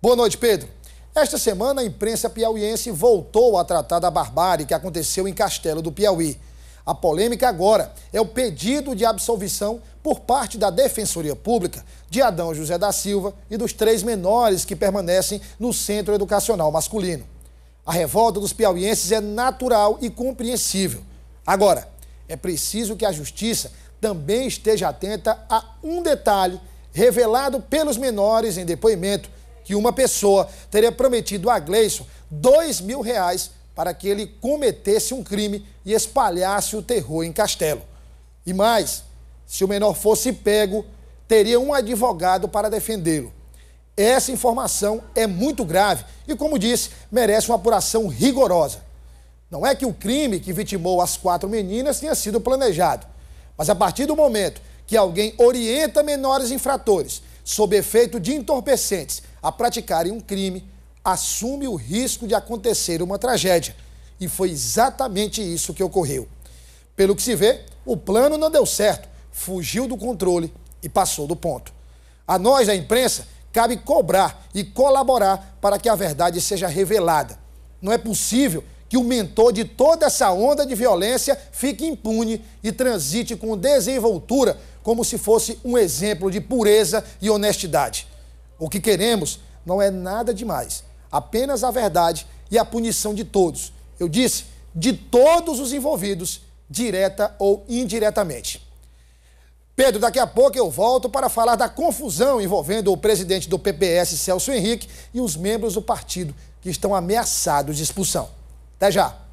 Boa noite, Pedro. Esta semana, a imprensa piauiense voltou a tratar da barbárie que aconteceu em Castelo do Piauí. A polêmica agora é o pedido de absolvição por parte da Defensoria Pública de Adão José da Silva e dos três menores que permanecem no Centro Educacional Masculino. A revolta dos piauienses é natural e compreensível. Agora, é preciso que a Justiça também esteja atenta a um detalhe revelado pelos menores em depoimento que uma pessoa teria prometido a Gleison dois mil reais para que ele cometesse um crime e espalhasse o terror em Castelo. E mais, se o menor fosse pego, teria um advogado para defendê-lo. Essa informação é muito grave e, como disse, merece uma apuração rigorosa. Não é que o crime que vitimou as quatro meninas tenha sido planejado, mas a partir do momento que alguém orienta menores infratores sob efeito de entorpecentes a praticarem um crime, assume o risco de acontecer uma tragédia. E foi exatamente isso que ocorreu. Pelo que se vê, o plano não deu certo, fugiu do controle e passou do ponto. A nós, da imprensa, cabe cobrar e colaborar para que a verdade seja revelada. Não é possível que o mentor de toda essa onda de violência fique impune e transite com desenvoltura, como se fosse um exemplo de pureza e honestidade. O que queremos não é nada demais, apenas a verdade e a punição de todos. Eu disse, de todos os envolvidos, direta ou indiretamente. Pedro, daqui a pouco eu volto para falar da confusão envolvendo o presidente do PPS, Celso Henrique, e os membros do partido que estão ameaçados de expulsão. Até já!